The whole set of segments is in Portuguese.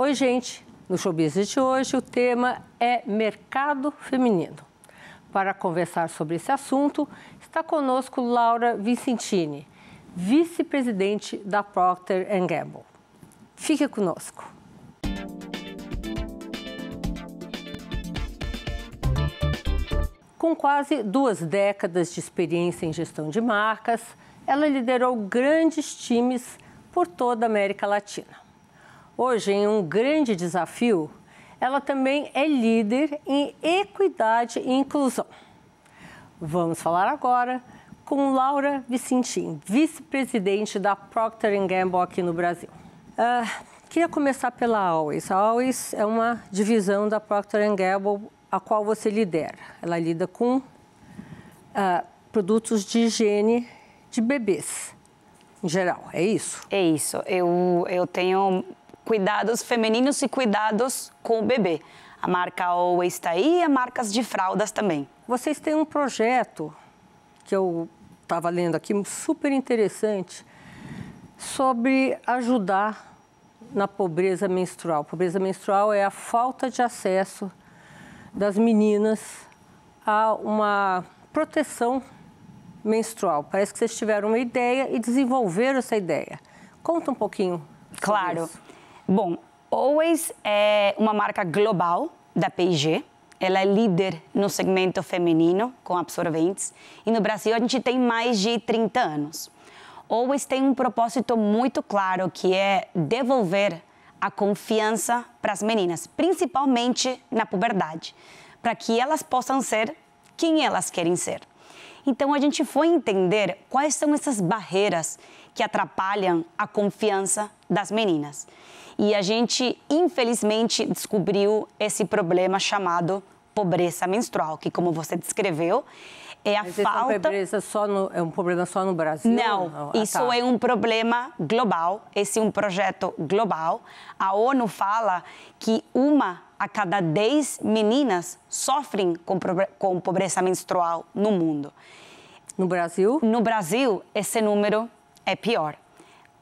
Oi, gente! No Showbiz de hoje, o tema é mercado feminino. Para conversar sobre esse assunto, está conosco Laura Vicentini, vice-presidente da Procter Gamble. Fique conosco. Com quase duas décadas de experiência em gestão de marcas, ela liderou grandes times por toda a América Latina hoje em um grande desafio, ela também é líder em equidade e inclusão. Vamos falar agora com Laura Vicentim, vice-presidente da Procter Gamble aqui no Brasil. Uh, queria começar pela Always. A Always é uma divisão da Procter Gamble a qual você lidera. Ela lida com uh, produtos de higiene de bebês, em geral. É isso? É isso. Eu, eu tenho cuidados femininos e cuidados com o bebê. A marca Always está aí e a marcas de fraldas também. Vocês têm um projeto que eu estava lendo aqui, super interessante, sobre ajudar na pobreza menstrual. Pobreza menstrual é a falta de acesso das meninas a uma proteção menstrual. Parece que vocês tiveram uma ideia e desenvolveram essa ideia. Conta um pouquinho. Claro. Isso. Bom, Always é uma marca global da P&G. Ela é líder no segmento feminino com absorventes e no Brasil a gente tem mais de 30 anos. Always tem um propósito muito claro que é devolver a confiança para as meninas, principalmente na puberdade, para que elas possam ser quem elas querem ser. Então a gente foi entender quais são essas barreiras que atrapalham a confiança das meninas. E a gente, infelizmente, descobriu esse problema chamado pobreza menstrual, que como você descreveu, é a Mas é falta. É, no... é um problema só no Brasil? Não, ah, tá. isso tá. é um problema global. Esse é um projeto global. A ONU fala que uma a cada dez meninas sofrem com, pro... com pobreza menstrual no mundo. No Brasil? No Brasil, esse número é pior.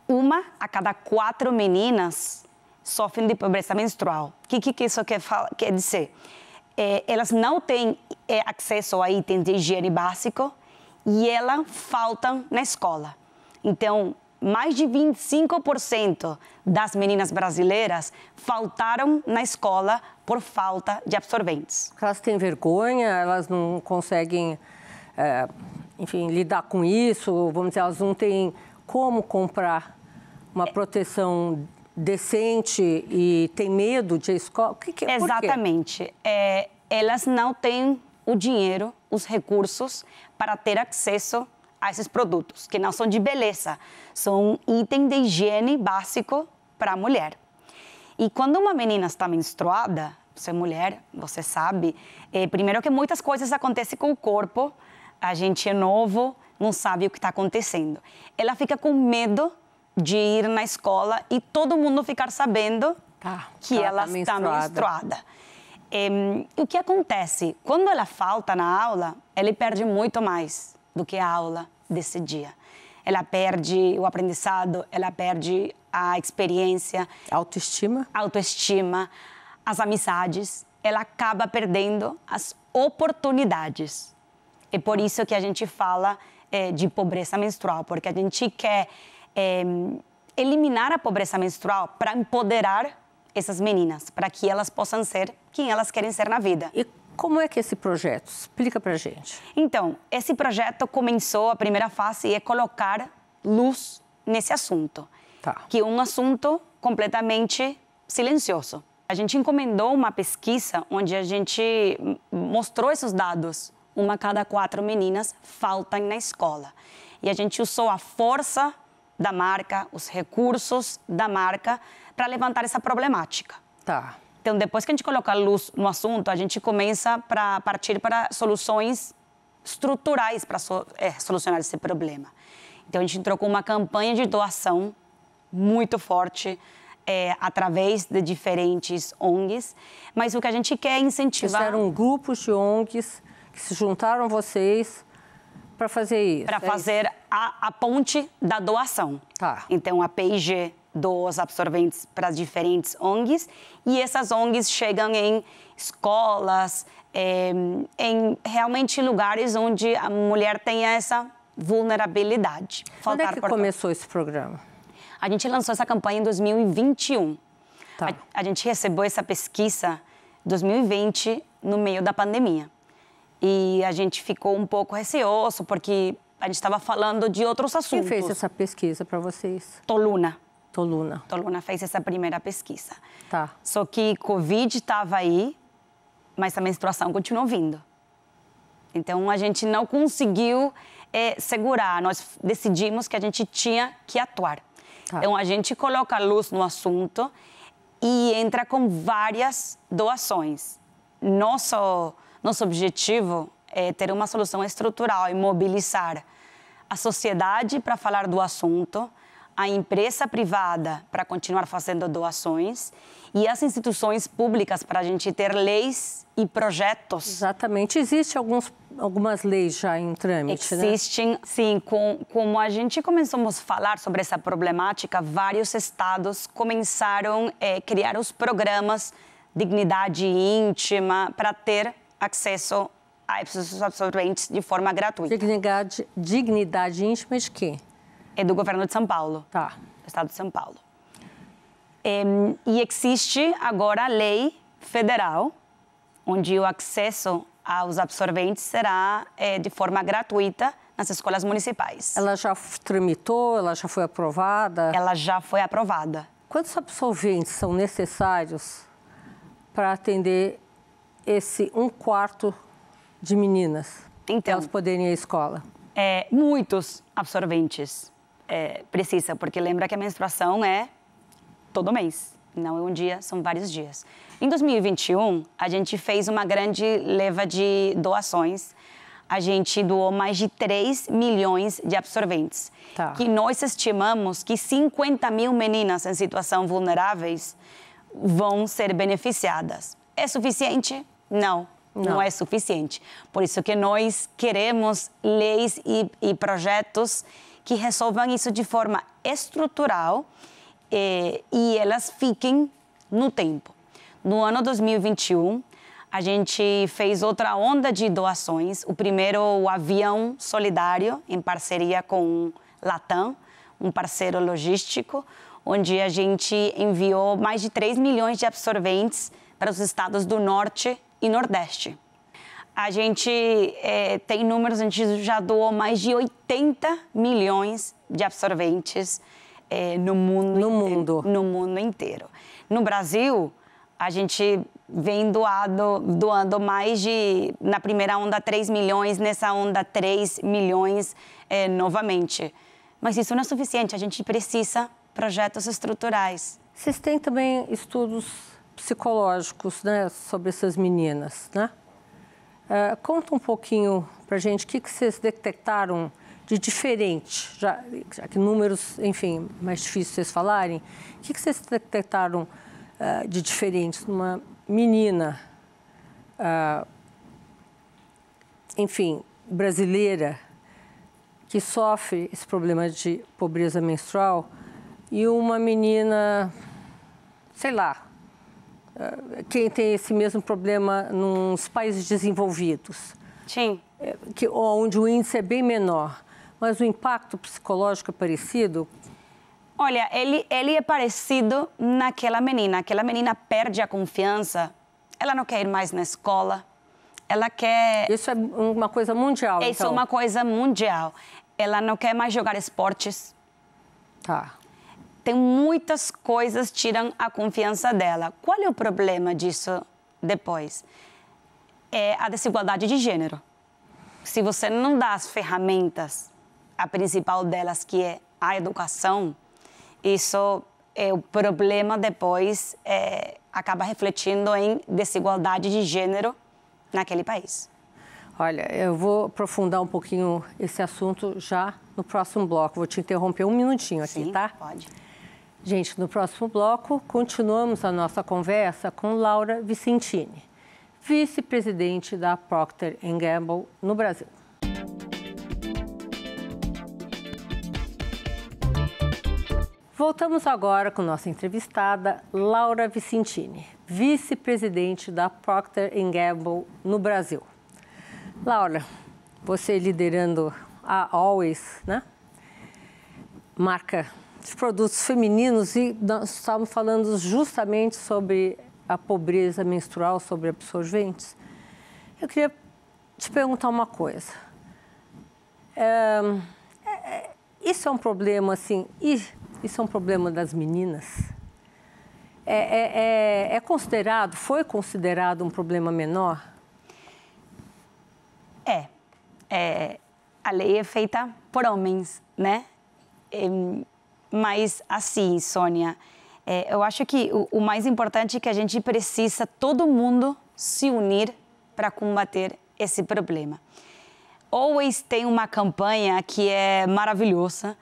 Uma a cada quatro meninas sofrem de pobreza menstrual. O que, que isso quer, quer dizer? É, elas não têm é, acesso a itens de higiene básico e elas faltam na escola. Então, mais de 25% das meninas brasileiras faltaram na escola por falta de absorventes. Elas têm vergonha, elas não conseguem, é, enfim, lidar com isso, vamos dizer, elas não têm como comprar uma proteção decente e tem medo de escola? Que que, é? Exatamente. É, elas não têm o dinheiro, os recursos para ter acesso a esses produtos, que não são de beleza, são um item de higiene básico para a mulher. E quando uma menina está menstruada, você é mulher, você sabe, é, primeiro que muitas coisas acontecem com o corpo, a gente é novo, não sabe o que está acontecendo. Ela fica com medo de ir na escola e todo mundo ficar sabendo tá, que tá, ela, ela tá está menstruada. o que acontece? Quando ela falta na aula, ela perde muito mais do que a aula desse dia. Ela perde o aprendizado, ela perde a experiência. Autoestima? Autoestima, as amizades. Ela acaba perdendo as oportunidades. É por isso que a gente fala é, de pobreza menstrual, porque a gente quer é, eliminar a pobreza menstrual para empoderar essas meninas, para que elas possam ser quem elas querem ser na vida. E como é que esse projeto? Explica para gente. Então, esse projeto começou, a primeira fase é colocar luz nesse assunto, tá. que é um assunto completamente silencioso. A gente encomendou uma pesquisa onde a gente mostrou esses dados. Uma cada quatro meninas faltam na escola. E a gente usou a força da marca, os recursos da marca para levantar essa problemática. Tá. Então, depois que a gente coloca a luz no assunto, a gente começa para partir para soluções estruturais para so, é, solucionar esse problema. Então, a gente entrou com uma campanha de doação muito forte é, através de diferentes ONGs, mas o que a gente quer é incentivar... Fizeram grupos de ONGs que se juntaram vocês para fazer isso. Para é fazer isso. A, a ponte da doação. Tá. Então, a PIG doa absorventes para as diferentes ONGs e essas ONGs chegam em escolas, é, em realmente lugares onde a mulher tenha essa vulnerabilidade. Quando é que começou esse programa? A gente lançou essa campanha em 2021. Tá. A, a gente recebeu essa pesquisa 2020 no meio da pandemia. E a gente ficou um pouco receoso, porque a gente estava falando de outros assuntos. Quem fez essa pesquisa para vocês? Toluna. Toluna. Toluna fez essa primeira pesquisa. Tá. Só que Covid estava aí, mas a menstruação continuou vindo. Então a gente não conseguiu é, segurar. Nós decidimos que a gente tinha que atuar. Tá. Então a gente coloca a luz no assunto e entra com várias doações. Nosso nosso objetivo é ter uma solução estrutural e mobilizar a sociedade para falar do assunto, a empresa privada para continuar fazendo doações e as instituições públicas para a gente ter leis e projetos. Exatamente. Existem alguns, algumas leis já em trâmite, né? Existem, né? sim. Com, como a gente começou a falar sobre essa problemática, vários estados começaram a eh, é, criar os programas Dignidade Íntima para ter acesso a esses absorventes de forma gratuita. Dignidade, dignidade íntima de quê? É do governo de São Paulo. Tá. Do estado de São Paulo. É, e existe agora a lei federal, onde o acesso aos absorventes será é, de forma gratuita nas escolas municipais. Ela já tramitou? Ela já foi aprovada? Ela já foi aprovada. Quantos absorventes são necessários para atender esse um quarto de meninas então, elas poderem ir à escola? É, muitos absorventes é, precisa, porque lembra que a menstruação é todo mês, não é um dia, são vários dias. Em 2021, a gente fez uma grande leva de doações. A gente doou mais de 3 milhões de absorventes. Tá. Que nós estimamos que 50 mil meninas em situação vulneráveis vão ser beneficiadas. É suficiente? não, não, não é suficiente. Por isso que nós queremos leis e, e projetos que resolvam isso de forma estrutural eh, e elas fiquem no tempo. No ano 2021, a gente fez outra onda de doações. O primeiro, o avião solidário, em parceria com Latam, um parceiro logístico, onde a gente enviou mais de 3 milhões de absorventes para os estados do norte e Nordeste. A gente é, tem números, a gente já doou mais de 80 milhões de absorventes é, no, mundo, no, inteiro, mundo. no mundo inteiro. No Brasil, a gente vem doado, doando mais de, na primeira onda, 3 milhões, nessa onda, 3 milhões é, novamente. Mas isso não é suficiente, a gente precisa projetos estruturais. Vocês têm também estudos psicológicos né, sobre essas meninas. Né? Uh, conta um pouquinho para gente o que, que vocês detectaram de diferente, já, já, que números, enfim, mais difícil vocês falarem. O que, que vocês detectaram uh, de diferente numa menina, uh, enfim, brasileira, que sofre esse problema de pobreza menstrual e uma menina, sei lá, ah, quem tem esse mesmo problema nos países desenvolvidos. Sim. É, que, onde o índice é bem menor, mas o impacto psicológico é parecido? Olha, ele, ele é parecido naquela menina. Aquela menina perde a confiança, ela não quer ir mais na escola, ela quer... Isso é uma coisa mundial, Isso é então. é uma coisa mundial. Ela não quer mais jogar esportes. Tá tem muitas coisas tiram a confiança dela. Qual é o problema disso depois? É a desigualdade de gênero. Se você não dá as ferramentas, a principal delas que é a educação, isso é o problema depois é, acaba refletindo em desigualdade de gênero naquele país. Olha, eu vou aprofundar um pouquinho esse assunto já no próximo bloco. Vou te interromper um minutinho aqui, Sim, tá? Pode. Gente, no próximo bloco, continuamos a nossa conversa com Laura Vicentini, vice-presidente da Procter Gamble no Brasil. Voltamos agora com nossa entrevistada, Laura Vicentini, vice-presidente da Procter Gamble no Brasil. Laura, você liderando a Always, né? Marca de produtos femininos e nós estávamos falando justamente sobre a pobreza menstrual, sobre absorventes. Eu queria te perguntar uma coisa. É, é, é isso é um problema, assim, isso é um problema das meninas? É, é, é, é considerado, foi considerado um problema menor? É. é a lei é feita por homens, né? Mas assim, Sônia, é, eu acho que o, o mais importante é que a gente precisa todo mundo se unir para combater esse problema. Always tem uma campanha que é maravilhosa,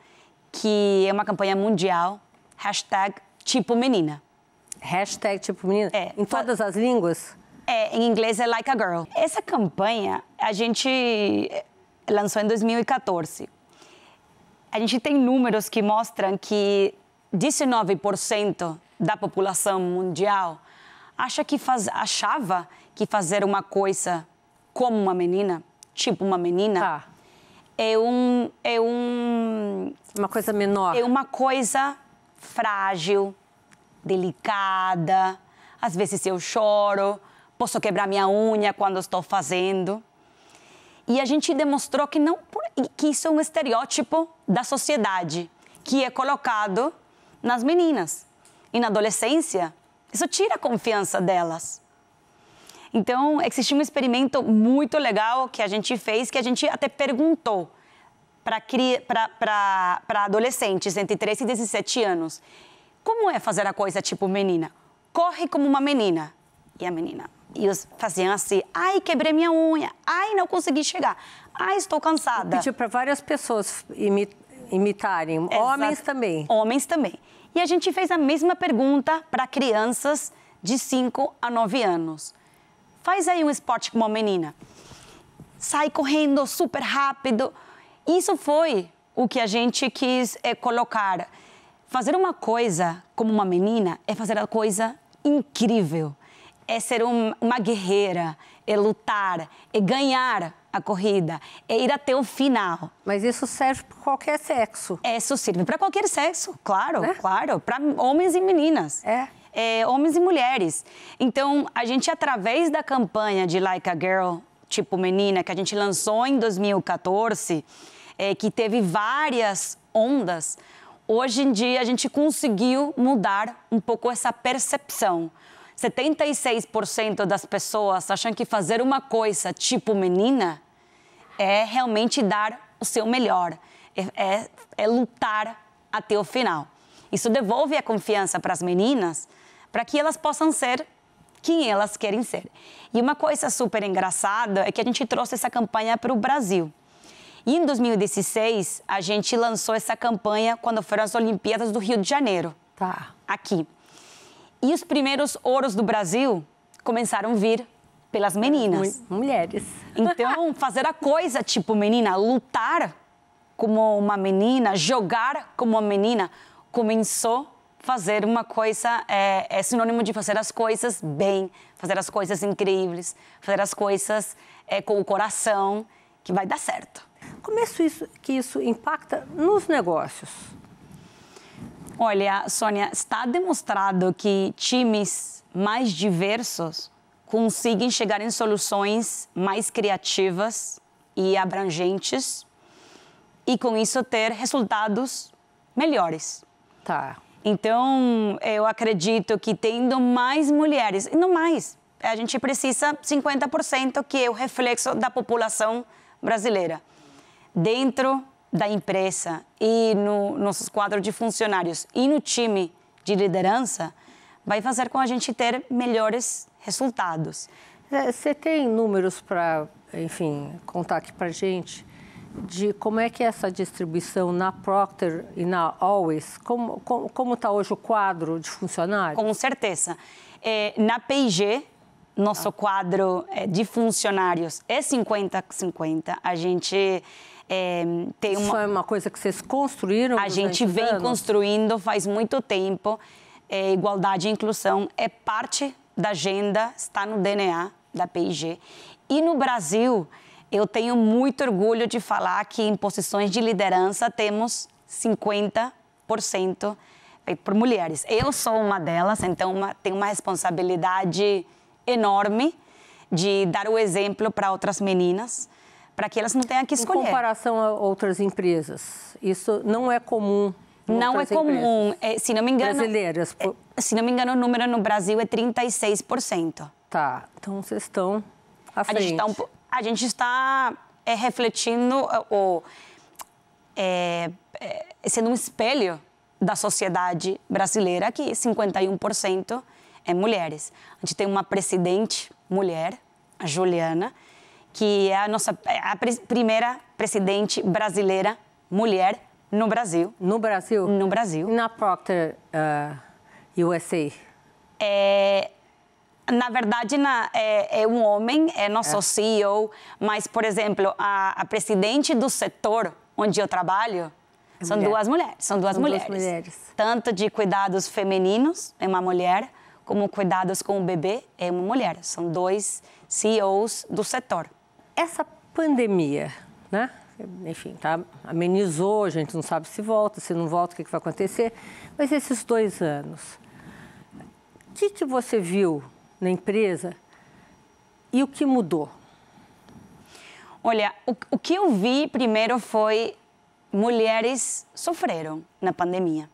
que é uma campanha mundial, hashtag tipo menina. Hashtag tipo menina? É, em todas as línguas? É, em inglês é like a girl. Essa campanha a gente lançou em 2014, a gente tem números que mostram que 19% da população mundial acha que faz, achava que fazer uma coisa como uma menina, tipo uma menina, tá. é um é um uma coisa menor. É uma coisa frágil, delicada. Às vezes eu choro, posso quebrar minha unha quando estou fazendo. E a gente demonstrou que, não, que isso é um estereótipo da sociedade, que é colocado nas meninas. E na adolescência, isso tira a confiança delas. Então, existiu um experimento muito legal que a gente fez, que a gente até perguntou para adolescentes entre 13 e 17 anos: como é fazer a coisa tipo menina? Corre como uma menina. E a menina, e faziam assim, ai, quebrei minha unha, ai, não consegui chegar, ai, estou cansada. Pediu para várias pessoas imitarem, Exato. homens também. Homens também. E a gente fez a mesma pergunta para crianças de 5 a 9 anos. Faz aí um esporte com uma menina. Sai correndo super rápido. Isso foi o que a gente quis é, colocar. Fazer uma coisa como uma menina é fazer a coisa incrível é ser um, uma guerreira, é lutar, é ganhar a corrida, é ir até o final. Mas isso serve para qualquer sexo? Isso serve para qualquer sexo, claro, né? claro, para homens e meninas. É. é. homens e mulheres. Então, a gente, através da campanha de Like a Girl, tipo menina, que a gente lançou em 2014, é, que teve várias ondas, hoje em dia a gente conseguiu mudar um pouco essa percepção. 76% das pessoas acham que fazer uma coisa tipo menina é realmente dar o seu melhor, é, é, é lutar até o final. Isso devolve a confiança para as meninas para que elas possam ser quem elas querem ser. E uma coisa super engraçada é que a gente trouxe essa campanha para o Brasil. E em 2016, a gente lançou essa campanha quando foram as Olimpíadas do Rio de Janeiro. Tá. Aqui. E os primeiros ouros do Brasil começaram a vir pelas meninas. Mulheres. Então, fazer a coisa tipo menina, lutar como uma menina, jogar como uma menina, começou fazer uma coisa é, é, sinônimo de fazer as coisas bem, fazer as coisas incríveis, fazer as coisas é, com o coração, que vai dar certo. Como é isso, que isso impacta nos negócios? Olha, Sônia, está demonstrado que times mais diversos conseguem chegar em soluções mais criativas e abrangentes e com isso ter resultados melhores. Tá. Então, eu acredito que tendo mais mulheres, e não mais, a gente precisa 50% que é o reflexo da população brasileira dentro da empresa e no nosso quadro de funcionários e no time de liderança vai fazer com a gente ter melhores resultados. É, você tem números para, enfim, contar aqui para gente de como é que é essa distribuição na Procter e na Always? Como está como, tá hoje o quadro de funcionários? Com certeza. É, na P&G, nosso ah. quadro é, de funcionários é 50-50. A gente é, tem uma... Isso é uma coisa que vocês construíram? A gente vem anos? construindo faz muito tempo. É, igualdade e inclusão é parte da agenda, está no DNA da PIG. E no Brasil, eu tenho muito orgulho de falar que em posições de liderança temos 50% feito por mulheres. Eu sou uma delas, então uma, tenho uma responsabilidade enorme de dar o exemplo para outras meninas para que elas não tenham que escolher. Em comparação a outras empresas, isso não é comum não é comum. É, se não me engano. Brasileiras. É, se não me engano, o número no Brasil é 36%. Tá. Então vocês estão à frente. A gente está, um, a gente está é, refletindo é, ou é, é, sendo um espelho da sociedade brasileira que 51% é mulheres. A gente tem uma presidente mulher, a Juliana, que é a nossa é a primeira presidente brasileira mulher no Brasil. No Brasil? No Brasil. Na Procter uh, eh, USA? É, na verdade, na, é, é, um homem, é nosso é. CEO, mas, por exemplo, a, a, presidente do setor onde eu trabalho é são mulher. duas mulheres. São, duas, são mulheres. duas mulheres. Tanto de cuidados femininos, é uma mulher, como cuidados com o bebê, é uma mulher. São dois CEOs do setor. Essa pandemia, né? Enfim, tá, amenizou, a gente não sabe se volta, se não volta, o que, que vai acontecer. Mas esses dois anos, o que, que você viu na empresa e o que mudou? Olha, o, o, que eu vi primeiro foi mulheres sofreram na pandemia.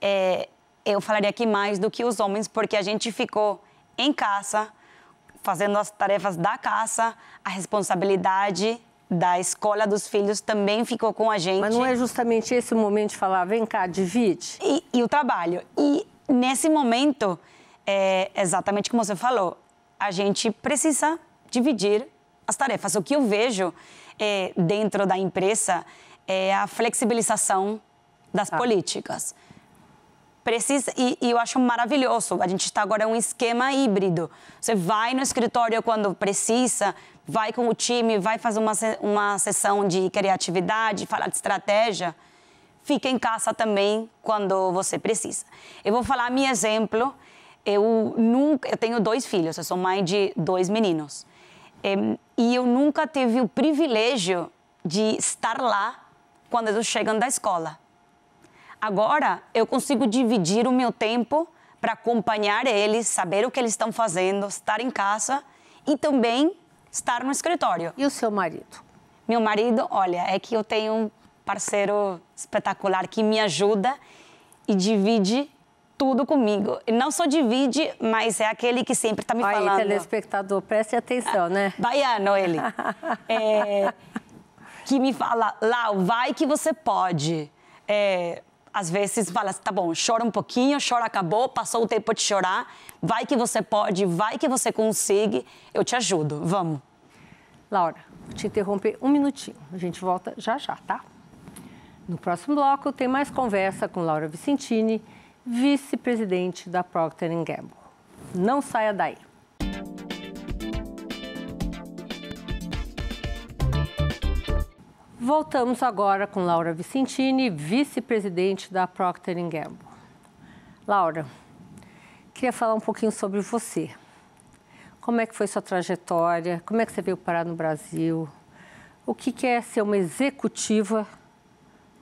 É, eu falaria aqui mais do que os homens, porque a gente ficou em casa, fazendo as tarefas da casa, a responsabilidade da escola dos filhos também ficou com a gente. Mas não é justamente esse o momento de falar, vem cá, divide? E, e o trabalho. E nesse momento, é exatamente como você falou, a gente precisa dividir as tarefas. O que eu vejo é, dentro da empresa é a flexibilização das tá. políticas precisa e, e, eu acho maravilhoso. A gente está agora em um esquema híbrido. Você vai no escritório quando precisa, vai com o time, vai fazer uma, uma sessão de criatividade, falar de estratégia. Fica em casa também quando você precisa. Eu vou falar meu exemplo. Eu nunca, eu tenho dois filhos, eu sou mãe de dois meninos. E eu nunca tive o privilégio de estar lá quando eles chegam da escola. Agora eu consigo dividir o meu tempo para acompanhar eles, saber o que eles estão fazendo, estar em casa e também estar no escritório. E o seu marido? Meu marido, olha, é que eu tenho um parceiro espetacular que me ajuda e divide tudo comigo. E não só divide, mas é aquele que sempre está me Aí, falando. Aí, telespectador, preste atenção, né? Baiano, ele. é, que me fala, Lau, vai que você pode. É, às vezes fala, assim, tá bom, chora um pouquinho, chora, acabou, passou o tempo de chorar, vai que você pode, vai que você consegue, eu te ajudo, vamos. Laura, vou te interromper um minutinho, a gente volta já já, tá? No próximo bloco tem mais conversa com Laura Vicentini, vice-presidente da Procter Gamble. Não saia daí. Voltamos agora com Laura Vicentini, vice-presidente da Procter Gamble. Laura, queria falar um pouquinho sobre você. Como é que foi sua trajetória? Como é que você veio parar no Brasil? O que, é ser uma executiva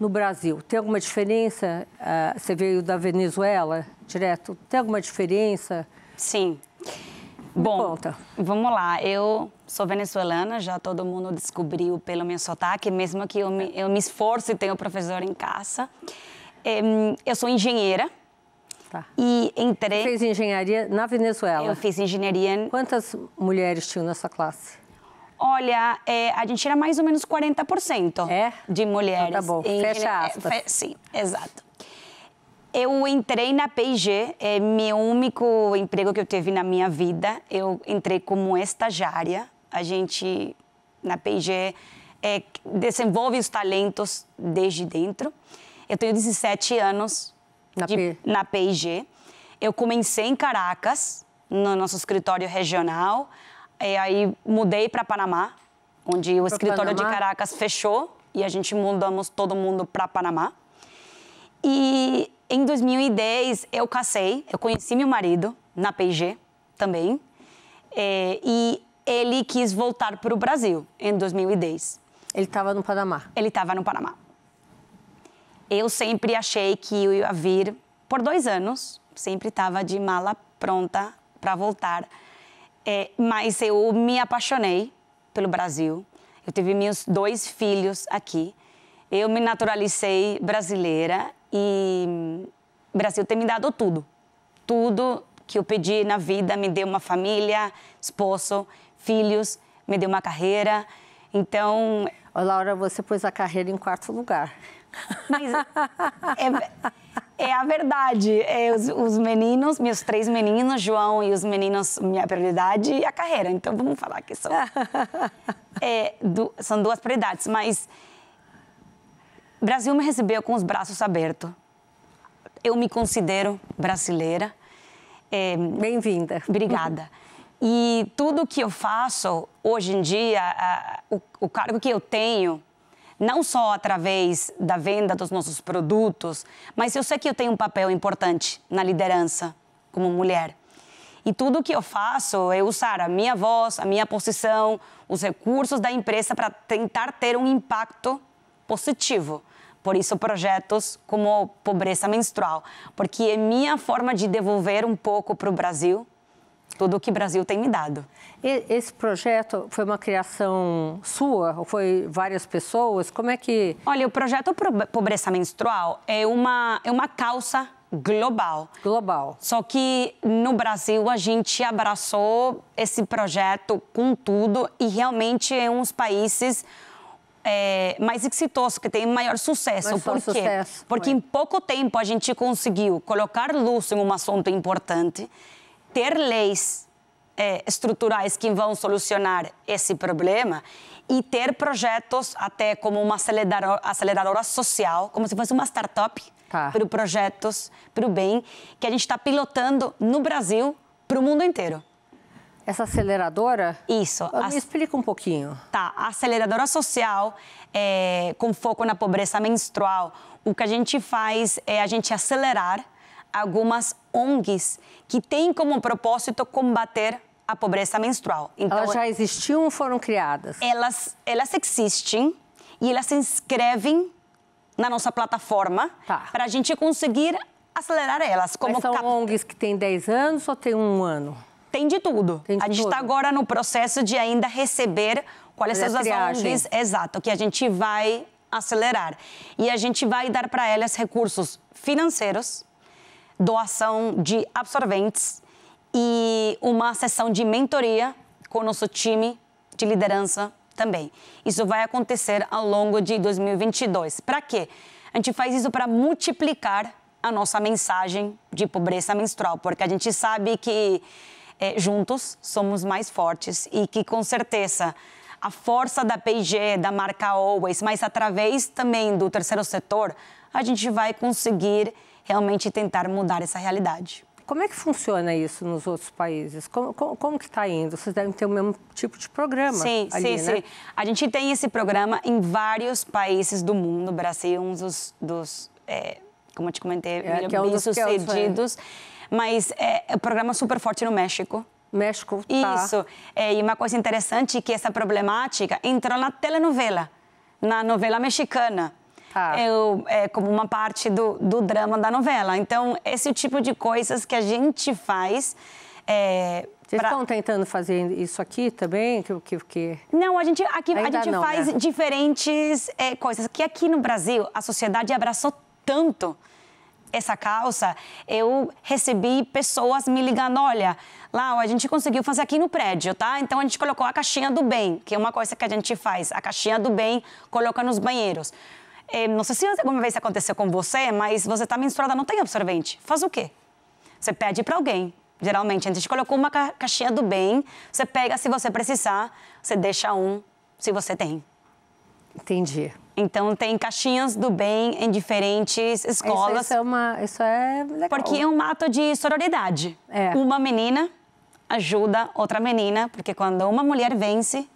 no Brasil? Tem alguma diferença? Ah, você veio da Venezuela direto? Tem alguma diferença? Sim. Sim. Bom, conta. vamos lá. Eu sou venezuelana, já todo mundo descobriu pelo meu sotaque, mesmo que eu me, eu me esforce e tenha o professor em casa. Eu sou engenheira. Tá. E entrei. Você fez engenharia na Venezuela? Eu fiz engenharia. Em... Quantas mulheres tinham nessa classe? Olha, é, a gente era mais ou menos 40% é? de mulheres. Ah, tá bom, fecha aspas. É, fe... Sim, exato. Eu entrei na P&G, é meu único emprego que eu tive na minha vida. Eu entrei como estagiária. A gente, na P&G, é, desenvolve os talentos desde dentro. Eu tenho 17 anos na, P&G. Eu comecei em Caracas, no nosso escritório regional. E é, aí mudei para Panamá, onde o pra escritório Panamá. de Caracas fechou e a gente mudamos todo mundo para Panamá. E em 2010, eu casei, eu conheci meu marido na P&G também. É, e ele quis voltar para o Brasil em 2010. Ele estava no Panamá? Ele estava no Panamá. Eu sempre achei que eu ia vir por dois anos, sempre estava de mala pronta para voltar. É, mas eu me apaixonei pelo Brasil. Eu tive meus dois filhos aqui. Eu me naturalizei brasileira e o Brasil tem me dado tudo. Tudo que eu pedi na vida, me deu uma família, esposo, filhos, me deu uma carreira. Então. Ô, Laura, você pôs a carreira em quarto lugar. Mas é, é a verdade. É, os, os, meninos, meus três meninos, João e os meninos, minha prioridade e a carreira. Então vamos falar que são. É, du, são duas prioridades. Mas Brasil me recebeu com os braços abertos. Eu me considero brasileira. É, Bem-vinda. Obrigada. E tudo que eu faço hoje em dia, a, o, o cargo que eu tenho, não só através da venda dos nossos produtos, mas eu sei que eu tenho um papel importante na liderança como mulher. E tudo que eu faço é usar a minha voz, a minha posição, os recursos da empresa para tentar ter um impacto positivo por isso, projetos como Pobreza Menstrual, porque é minha forma de devolver um pouco para o Brasil tudo o que o Brasil tem me dado. Esse projeto foi uma criação sua? Ou foi várias pessoas? Como é que. Olha, o projeto Pobreza Menstrual é uma, é uma causa global. Global. Só que no Brasil a gente abraçou esse projeto com tudo e realmente é uns países é, mais exitoso, que tem maior sucesso. Por quê? Sucesso. Porque Foi. em pouco tempo a gente conseguiu colocar luz em um assunto importante, ter leis é, estruturais que vão solucionar esse problema e ter projetos até como uma aceleradora, aceleradora social, como se fosse uma startup, tá. para projetos, para o bem, que a gente está pilotando no Brasil, para o mundo inteiro. Essa aceleradora? Isso. Ah, me ac... explica um pouquinho. Tá. A aceleradora social, é, com foco na pobreza menstrual, o que a gente faz é a gente acelerar algumas ONGs que têm como propósito combater a pobreza menstrual. Então, elas já existiam ou foram criadas? Elas, elas existem e elas se inscrevem na nossa plataforma tá. para a gente conseguir acelerar elas. Como Mas são cap... ONGs que têm 10 anos ou tem um ano? Tem de tudo. Tem de a gente está agora no processo de ainda receber qual é a ondas, exato, que a gente vai acelerar. E a gente vai dar para elas recursos financeiros, doação de absorventes e uma sessão de mentoria com o nosso time de liderança também. Isso vai acontecer ao longo de 2022. Para quê? A gente faz isso para multiplicar a nossa mensagem de pobreza menstrual, porque a gente sabe que é, juntos somos mais fortes e que com certeza a força da P&G, da marca Always, mas através também do terceiro setor, a gente vai conseguir realmente tentar mudar essa realidade. Como é que funciona isso nos outros países? Como, como, como que está indo? Vocês devem ter o mesmo tipo de programa. Sim, ali, sim, né? sim. A gente tem esse programa em vários países do mundo. O Brasil é um dos, dos é, como eu te comentei, é, é um é bem sucedidos. É mas é, é um programa super forte no México. México, tá. Isso. É, e uma coisa interessante é que essa problemática entrou na telenovela, na novela mexicana. Tá. Eu, é como uma parte do, do drama da novela. Então, esse tipo de coisas que a gente faz é, Vocês pra... estão tentando fazer isso aqui também? Que, que, que... Não, a gente, aqui, a gente não, faz né? diferentes é, coisas. Que aqui no Brasil, a sociedade abraçou tanto essa causa, eu recebi pessoas me ligando, olha, Lau, a gente conseguiu fazer aqui no prédio, tá? Então a gente colocou a caixinha do bem, que é uma coisa que a gente faz, a caixinha do bem coloca nos banheiros. É, não sei se alguma vez aconteceu com você, mas você está menstruada, não tem absorvente. Faz o quê? Você pede para alguém. Geralmente, a gente colocou uma ca caixinha do bem, você pega se você precisar, você deixa um se você tem. Entendi. Então tem caixinhas do bem em diferentes escolas. Isso, isso é uma, isso é legal. Porque é um ato de sororidade. É. Uma menina ajuda outra menina, porque quando uma mulher vence,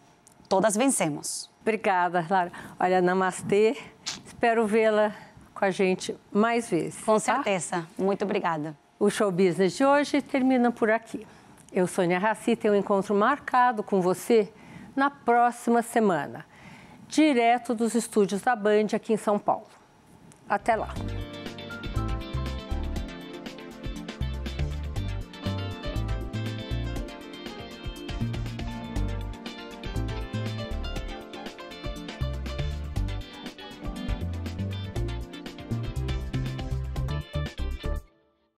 todas vencemos. Obrigada, Lara. Olha, namastê. Espero vê-la com a gente mais vezes. Com tá? certeza. Muito obrigada. O show business de hoje termina por aqui. Eu, Sônia Raci, tenho um encontro marcado com você na próxima semana direto dos estúdios da Band aqui em São Paulo. Até lá!